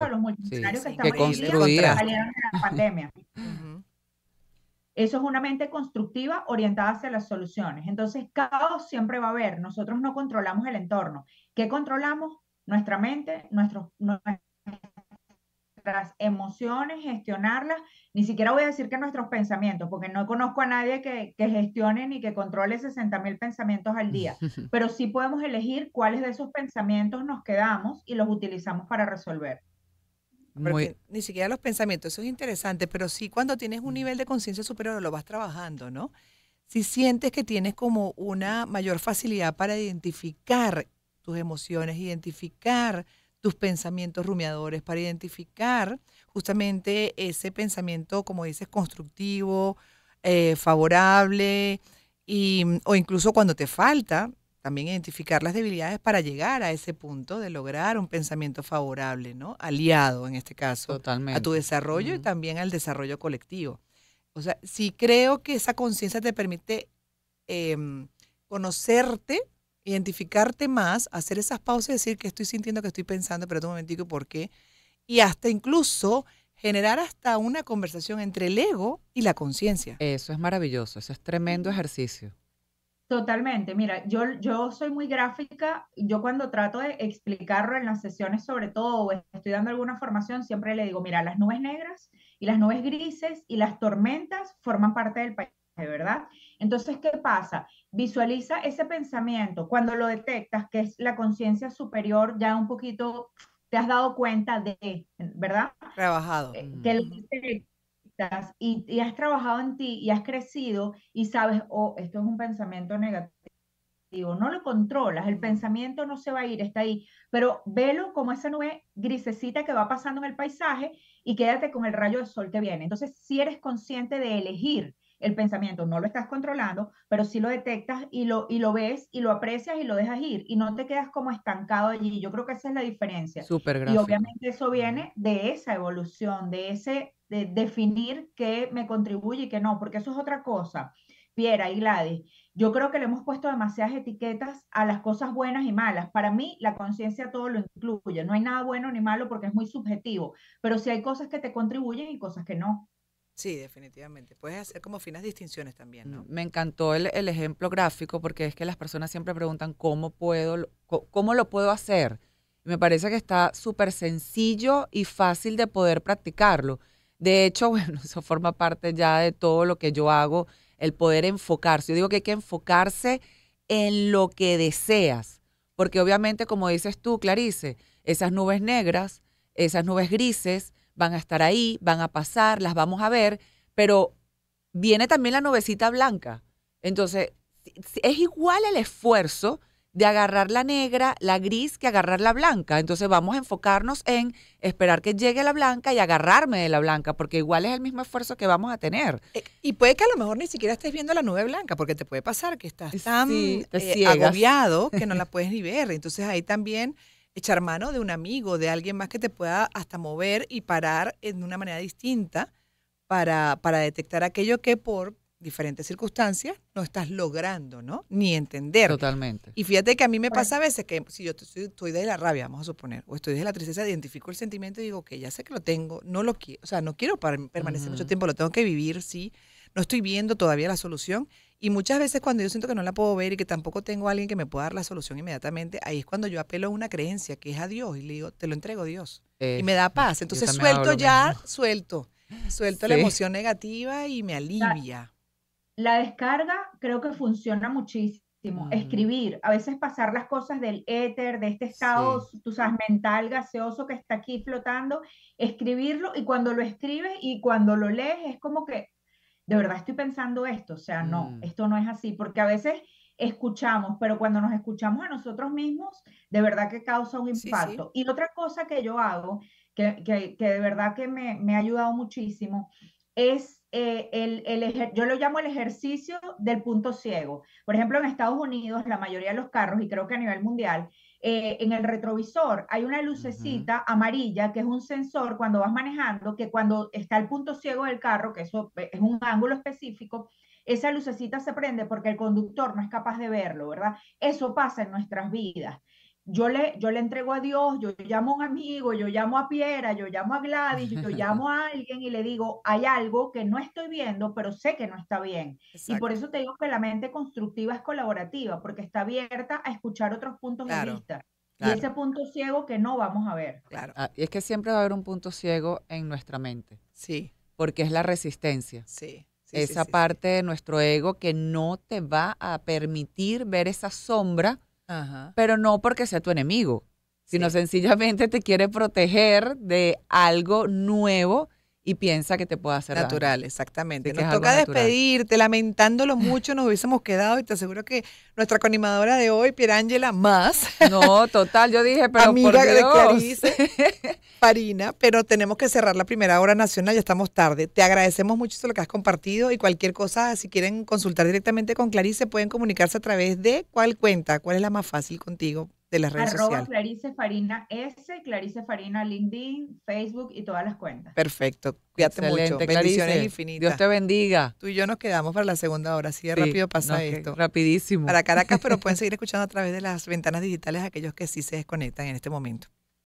a los multimillonarios que salieron de la pandemia. Eso es una mente constructiva orientada hacia las soluciones. Entonces, caos siempre va a haber. Nosotros no controlamos el entorno. ¿Qué controlamos? Nuestra mente, nuestros, nuestras emociones, gestionarlas. Ni siquiera voy a decir que nuestros pensamientos, porque no conozco a nadie que, que gestione ni que controle 60 mil pensamientos al día. Pero sí podemos elegir cuáles de esos pensamientos nos quedamos y los utilizamos para resolver. Ni siquiera los pensamientos, eso es interesante, pero sí cuando tienes un nivel de conciencia superior lo vas trabajando, ¿no? Si sientes que tienes como una mayor facilidad para identificar tus emociones, identificar tus pensamientos rumiadores, para identificar justamente ese pensamiento, como dices, constructivo, eh, favorable, y, o incluso cuando te falta, también identificar las debilidades para llegar a ese punto de lograr un pensamiento favorable, ¿no? Aliado en este caso. A tu desarrollo y también al desarrollo colectivo. O sea, sí creo que esa conciencia te permite em, conocerte, identificarte más, hacer esas pausas y decir que estoy sintiendo, que estoy pensando, pero un momentico, ¿por qué? Y hasta incluso generar hasta una conversación entre el ego y la conciencia. Eso es maravilloso, eso es tremendo ejercicio. Totalmente, mira, yo, yo soy muy gráfica, yo cuando trato de explicarlo en las sesiones sobre todo, estoy dando alguna formación, siempre le digo, mira, las nubes negras y las nubes grises y las tormentas forman parte del paisaje, ¿verdad? Entonces, ¿qué pasa? Visualiza ese pensamiento, cuando lo detectas, que es la conciencia superior, ya un poquito te has dado cuenta de, ¿verdad? Trabajado. Eh, que mm y, has trabajado en ti y has crecido y sabes, oh, esto es un pensamiento negativo, no lo controlas, el pensamiento no se va a ir, está ahí, pero velo como esa nube grisecita que va pasando en el paisaje y quédate con el rayo de sol que viene. Entonces, si eres consciente de elegir el pensamiento, no lo estás controlando, pero sí lo detectas y lo, y lo ves y lo aprecias y lo dejas ir y no te quedas como estancado allí. Yo creo que esa es la diferencia. Súper Y obviamente eso viene de esa evolución, de ese de definir qué me contribuye y qué no, porque eso es otra cosa. Piera y Gladys, yo creo que le hemos puesto demasiadas etiquetas a las cosas buenas y malas. Para mí, la conciencia todo lo incluye. No hay nada bueno ni malo porque es muy subjetivo, pero sí hay cosas que te contribuyen y cosas que no. Sí, definitivamente. Puedes hacer como finas distinciones también, Me encantó el, el ejemplo gráfico porque es que las personas siempre preguntan cómo puedo, cómo lo puedo hacer. Me parece que está súper sencillo y fácil de poder practicarlo. De hecho, bueno, eso forma parte ya de todo lo que yo hago, el poder enfocarse. Yo digo que hay que enfocarse en lo que deseas, porque obviamente, como dices tú, Clarice, esas nubes negras, esas nubes grises van a estar ahí, van a pasar, las vamos a ver, pero viene también la nubecita blanca. Entonces, es igual el esfuerzo de agarrar la negra, la gris, que agarrar la blanca. Entonces vamos a enfocarnos en esperar que llegue la blanca y agarrarme de la blanca, porque igual es el mismo esfuerzo que vamos a tener. Eh, y puede que a lo mejor ni siquiera estés viendo la nube blanca, porque te puede pasar que estás tan eh, agobiado que no la puedes ni ver. Entonces ahí también echar mano de un amigo, de alguien más que te pueda hasta mover y parar en una manera distinta para, para detectar aquello que por diferentes circunstancias, no estás logrando, ¿no? Ni entender. Totalmente. Y fíjate que a mí me pasa a veces que si yo estoy, estoy de la rabia, vamos a suponer, o estoy de la tristeza, identifico el sentimiento y digo, que ya sé que lo tengo, no lo quiero, o sea, no quiero permanecer mucho tiempo, lo tengo que vivir, sí, no estoy viendo todavía la solución. Y muchas veces cuando yo siento que no la puedo ver y que tampoco tengo a alguien que me pueda dar la solución inmediatamente, ahí es cuando yo apelo a una creencia que es a Dios y le digo, te lo entrego Dios. y me da paz. Entonces suelto ya, suelto. Suelto la emoción negativa y me alivia. La descarga creo que funciona muchísimo. Escribir, a veces pasar las cosas del éter, de este estado, tú sabes, mental, gaseoso que está aquí flotando, escribirlo y cuando lo escribes y cuando lo lees es como que, de verdad estoy pensando esto, o sea, no, mm. esto no es así, porque a veces escuchamos, pero cuando nos escuchamos a nosotros mismos, de verdad que causa un impacto. Y otra cosa que yo hago, que, que, de verdad que me, me ha ayudado muchísimo, es eh, el, yo lo llamo el ejercicio del punto ciego. Por ejemplo, en Estados Unidos, la mayoría de los carros, y creo que a nivel mundial, eh, en el retrovisor hay una lucecita amarilla que es un sensor cuando vas manejando, que cuando está el punto ciego del carro, que eso es un ángulo específico, esa lucecita se prende porque el conductor no es capaz de verlo, ¿verdad? Eso pasa en nuestras vidas yo le, yo le entrego a Dios, yo llamo a un amigo, yo llamo a Piera, yo llamo a Gladys, yo llamo a alguien y le digo, hay algo que no estoy viendo, pero sé que no está bien. Y por eso te digo que la mente constructiva es colaborativa, porque está abierta a escuchar otros puntos de vista. Y ese punto ciego que no vamos a ver. Claro. Ah, y es que siempre va a haber un punto ciego en nuestra mente. Sí. Porque es la resistencia. Sí. esa parte de nuestro ego que no te va a permitir ver esa sombra pero no porque sea tu enemigo, sino sencillamente te quiere proteger de algo nuevo y piensa que te puede hacer natural, exactamente. nos toca despedirte, lamentándolo mucho, nos hubiésemos quedado y te aseguro que nuestra animadora de hoy, Pierangela, más. No, total, yo dije, pero amiga de Clarice, Parina, pero tenemos que cerrar la primera hora nacional, ya estamos tarde. Te agradecemos mucho lo que has compartido y cualquier cosa, si quieren consultar directamente con Clarice, pueden comunicarse a través de cuál cuenta, cuál es la más fácil contigo de las redes Arroba sociales. Clarice Farina S, Clarice Farina LinkedIn, Facebook y todas las cuentas. Perfecto. Cuídate Excelente, mucho. Bendiciones infinitas. Dios te bendiga. Tú y yo nos quedamos para la segunda hora. Así de rápido pasa esto. Rapidísimo. Para Caracas, pero pueden seguir escuchando a través de las ventanas digitales aquellos que sí se desconectan en este momento.